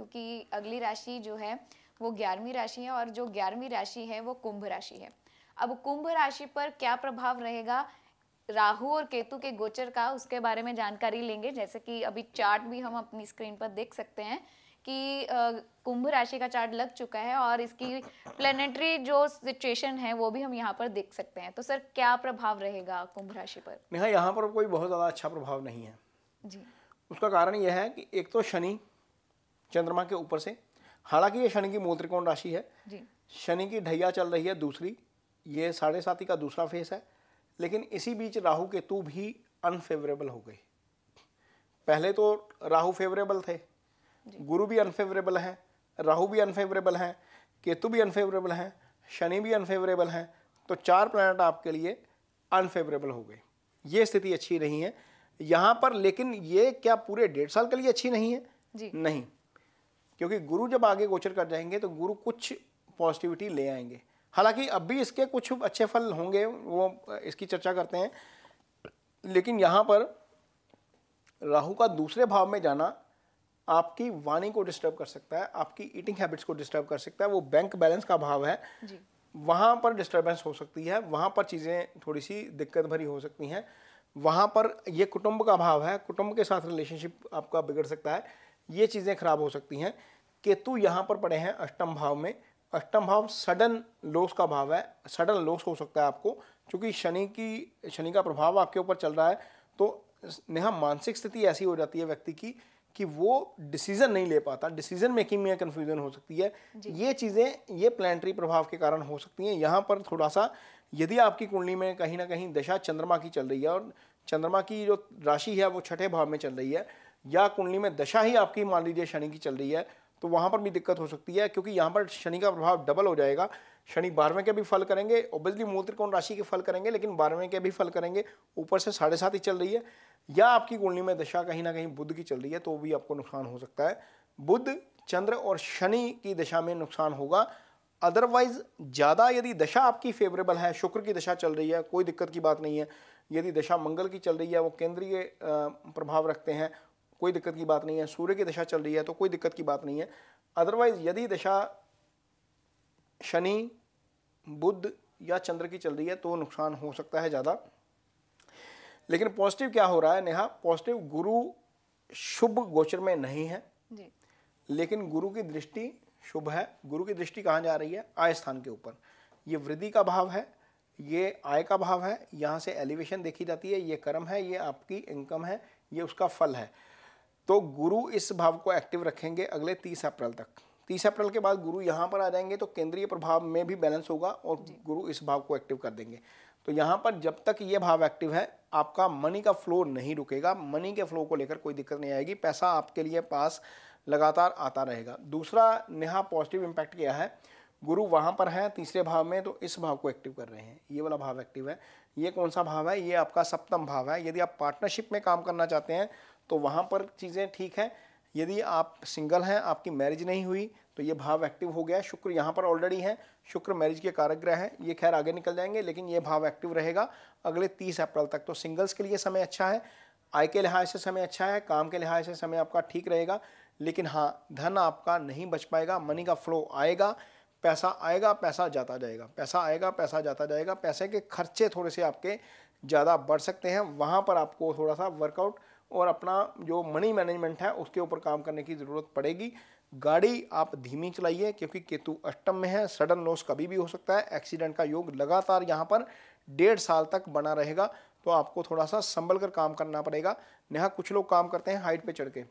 क्योंकि अगली राशि जो है वो ग्यारहवीं राशि है और जो ग्यारहवीं राशि है वो कुंभ राशि है अब कुंभ राशि पर क्या प्रभाव रहेगा राहु और केतु के गोचर का उसके बारे में जानकारी लेंगे जैसे कि अभी चार्ट भी हम अपनी स्क्रीन पर देख सकते हैं कि कुंभ राशि का चार्ट लग चुका है और इसकी प्लेनेटरी जो सिचुएशन है वो भी हम यहाँ पर देख सकते हैं तो सर क्या प्रभाव रहेगा कुंभ राशि पर नहीं यहाँ पर कोई बहुत ज़्यादा अच्छा प्रभाव नहीं है जी उसका कारण यह है कि एक तो शनि चंद्रमा के ऊपर से हालांकि ये शनि की मूत्रिकोण राशि है शनि की ढैया चल रही है दूसरी ये साढ़े साथी का दूसरा फेस है लेकिन इसी बीच राहु केतु भी अनफेवरेबल हो गई पहले तो राहु फेवरेबल थे गुरु भी अनफेवरेबल हैं राहु भी अनफेवरेबल हैं केतु भी अनफेवरेबल हैं शनि भी अनफेवरेबल हैं तो चार प्लानट आपके लिए अनफेवरेबल हो गए ये स्थिति अच्छी नहीं है यहाँ पर लेकिन ये क्या पूरे डेढ़ साल के लिए अच्छी नहीं है जी नहीं क्योंकि गुरु जब आगे गोचर कर जाएंगे तो गुरु कुछ पॉजिटिविटी ले आएंगे हालांकि अब भी इसके कुछ अच्छे फल होंगे वो इसकी चर्चा करते हैं लेकिन यहाँ पर राहु का दूसरे भाव में जाना आपकी वाणी को डिस्टर्ब कर सकता है आपकी ईटिंग हैबिट्स को डिस्टर्ब कर सकता है वो बैंक बैलेंस का भाव है जी। वहाँ पर डिस्टर्बेंस हो सकती है वहाँ पर चीज़ें थोड़ी सी दिक्कत भरी हो सकती हैं वहाँ पर ये कुटुंब का भाव है कुटुंब के साथ रिलेशनशिप आपका बिगड़ सकता है ये चीज़ें खराब हो सकती हैं केतु यहाँ पर पड़े हैं अष्टम भाव में अष्टम भाव सडन लॉस का भाव है सडन लॉस हो सकता है आपको क्योंकि शनि की शनि का प्रभाव आपके ऊपर चल रहा है तो नेहा मानसिक स्थिति ऐसी हो जाती है व्यक्ति की कि वो डिसीजन नहीं ले पाता डिसीजन मेकिंग में कन्फ्यूजन हो सकती है ये चीज़ें ये प्लानटरी प्रभाव के कारण हो सकती हैं यहाँ पर थोड़ा सा यदि आपकी कुंडली में कहीं ना कहीं दशा चंद्रमा की चल रही है और चंद्रमा की जो राशि है वो छठे भाव में चल रही है या कुंडली में दशा ही आपकी मान लीजिए शनि की चल रही है तो वहाँ पर भी दिक्कत हो सकती है क्योंकि यहाँ पर शनि का प्रभाव डबल हो जाएगा शनि बारहवें के भी फल करेंगे ओबियसली मूल त्रिकोण राशि के फल करेंगे लेकिन बारहवें के भी फल करेंगे ऊपर से साढ़े सात ही चल रही है या आपकी कुंडली में दशा कहीं ना कहीं बुद्ध की चल रही है तो भी आपको नुकसान हो सकता है बुद्ध चंद्र और शनि की दशा में नुकसान होगा अदरवाइज ज़्यादा यदि दशा आपकी फेवरेबल है शुक्र की दशा चल रही है कोई दिक्कत की बात नहीं है यदि दशा मंगल की चल रही है वो केंद्रीय प्रभाव रखते हैं कोई दिक्कत की बात नहीं है सूर्य की दशा चल रही है तो कोई दिक्कत की बात नहीं है अदरवाइज़ यदि दशा शनि बुद्ध या चंद्र की चल रही है तो नुकसान हो सकता है ज़्यादा लेकिन पॉजिटिव क्या हो रहा है नेहा पॉजिटिव गुरु शुभ गोचर में नहीं है जी। लेकिन गुरु की दृष्टि शुभ है गुरु की दृष्टि कहाँ जा रही है आय स्थान के ऊपर ये वृद्धि का भाव है ये आय का भाव है यहाँ से एलिवेशन देखी जाती है ये कर्म है ये आपकी इनकम है ये उसका फल है तो गुरु इस भाव को एक्टिव रखेंगे अगले तीस अप्रैल तक तीस अप्रैल के बाद गुरु यहाँ पर आ जाएंगे तो केंद्रीय प्रभाव में भी बैलेंस होगा और गुरु इस भाव को एक्टिव कर देंगे तो यहाँ पर जब तक ये भाव एक्टिव है आपका मनी का फ्लो नहीं रुकेगा मनी के फ्लो को लेकर कोई दिक्कत नहीं आएगी पैसा आपके लिए पास लगातार आता रहेगा दूसरा नेहा पॉजिटिव इम्पैक्ट क्या है गुरु वहाँ पर है तीसरे भाव में तो इस भाव को एक्टिव कर रहे हैं ये वाला भाव एक्टिव है ये कौन सा भाव है ये आपका सप्तम भाव है यदि आप पार्टनरशिप में काम करना चाहते हैं तो वहाँ पर चीज़ें ठीक हैं यदि आप सिंगल हैं आपकी मैरिज नहीं हुई तो ये भाव एक्टिव हो गया शुक्र यहाँ पर ऑलरेडी है शुक्र मैरिज के कारक ग्रह हैं ये खैर आगे निकल जाएंगे लेकिन ये भाव एक्टिव रहेगा अगले तीस अप्रैल तक तो सिंगल्स के लिए समय अच्छा है आय के लिहाज से समय अच्छा है काम के लिहाज से समय आपका ठीक रहेगा लेकिन हाँ धन आपका नहीं बच पाएगा मनी का फ्लो आएगा पैसा आएगा पैसा जाता जाएगा पैसा आएगा पैसा जाता जाएगा पैसे के खर्चे थोड़े से आपके ज़्यादा बढ़ सकते हैं वहाँ पर आपको थोड़ा सा वर्कआउट और अपना जो मनी मैनेजमेंट है उसके ऊपर काम करने की ज़रूरत पड़ेगी गाड़ी आप धीमी चलाइए क्योंकि केतु अष्टम में है सडन लॉस कभी भी हो सकता है एक्सीडेंट का योग लगातार यहाँ पर डेढ़ साल तक बना रहेगा तो आपको थोड़ा सा संभल कर काम करना पड़ेगा नेहा कुछ लोग काम करते हैं हाइट पे चढ़ के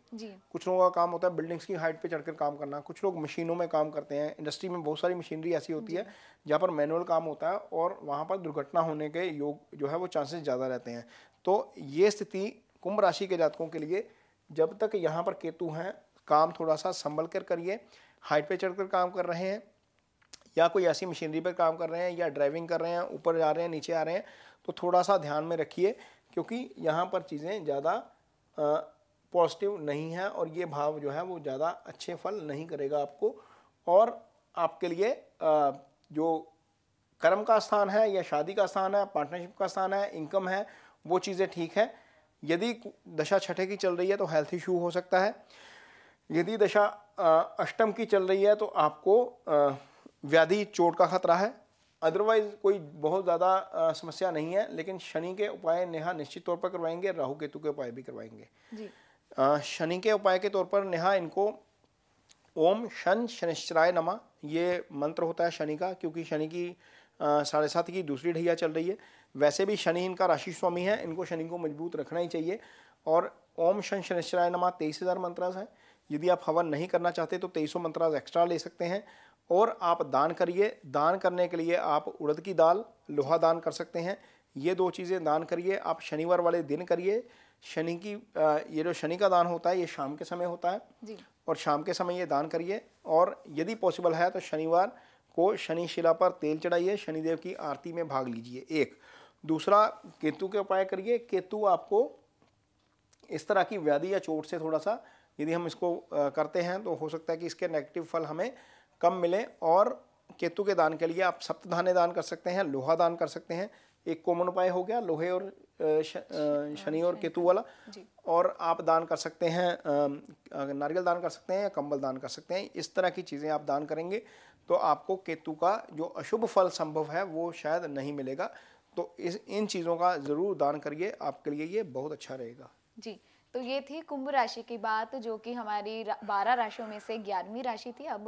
कुछ लोगों का काम होता है बिल्डिंग्स की हाइट पे चढ़कर काम करना कुछ लोग मशीनों में काम करते हैं इंडस्ट्री में बहुत सारी मशीनरी ऐसी होती है जहाँ पर मैनुअल काम होता है और वहाँ पर दुर्घटना होने के योग जो है वो चांसेस ज़्यादा रहते हैं तो ये स्थिति कुंभ राशि के जातकों के लिए जब तक यहाँ पर केतु हैं काम थोड़ा सा संभल कर करिए हाइट पे चढ़कर काम कर रहे हैं या कोई ऐसी मशीनरी पर काम कर रहे हैं या ड्राइविंग कर रहे हैं ऊपर जा रहे हैं नीचे आ रहे हैं तो थोड़ा सा ध्यान में रखिए क्योंकि यहाँ पर चीज़ें ज़्यादा पॉजिटिव नहीं है और ये भाव जो है वो ज़्यादा अच्छे फल नहीं करेगा आपको और आपके लिए आ, जो कर्म का स्थान है या शादी का स्थान है पार्टनरशिप का स्थान है इनकम है वो चीज़ें ठीक है यदि दशा छठे की चल रही है तो हेल्थ इशू हो सकता है यदि दशा अष्टम की चल रही है तो आपको व्याधि चोट का खतरा है अदरवाइज कोई बहुत ज़्यादा समस्या नहीं है लेकिन शनि के उपाय नेहा निश्चित तौर पर करवाएंगे राहु केतु के उपाय भी करवाएंगे शनि के उपाय के तौर पर नेहा इनको ओम शन शनिश्चराय नमा ये मंत्र होता है शनि का क्योंकि शनि की साढ़े सात की दूसरी ढैया चल रही है वैसे भी शनि इनका राशि स्वामी है इनको शनि को मजबूत रखना ही चाहिए और ओम शन शनिश्चराय नमा तेईस हज़ार मंत्रास है यदि आप हवन नहीं करना चाहते तो तेईसों मंत्रास एक्स्ट्रा ले सकते हैं और आप दान करिए दान करने के लिए आप उड़द की दाल लोहा दान कर सकते हैं ये दो चीज़ें दान करिए आप शनिवार वाले दिन करिए शनि की ये जो शनि का दान होता है ये शाम के समय होता है और शाम के समय ये दान करिए और यदि पॉसिबल है तो शनिवार को शनि शिला पर तेल चढ़ाइए शनिदेव की आरती में भाग लीजिए एक दूसरा केतु के उपाय करिए केतु आपको इस तरह की व्याधि या चोट से थोड़ा सा यदि हम इसको करते हैं तो हो सकता है कि इसके नेगेटिव फल हमें कम मिले और केतु के दान के लिए आप सप्त धाने दान कर सकते हैं लोहा दान कर सकते हैं एक कॉमन उपाय हो गया लोहे और शनि और केतु वाला और आप दान कर सकते हैं नारियल दान कर सकते हैं या कंबल दान कर सकते हैं इस तरह की चीज़ें आप दान करेंगे तो आपको केतु का जो अशुभ फल संभव है वो शायद नहीं मिलेगा तो इस इन चीज़ों का ज़रूर दान करिए आपके लिए ये बहुत अच्छा रहेगा जी तो ये थी कुंभ राशि की बात जो कि हमारी बारह राशियों में से ग्यारहवीं राशि थी अब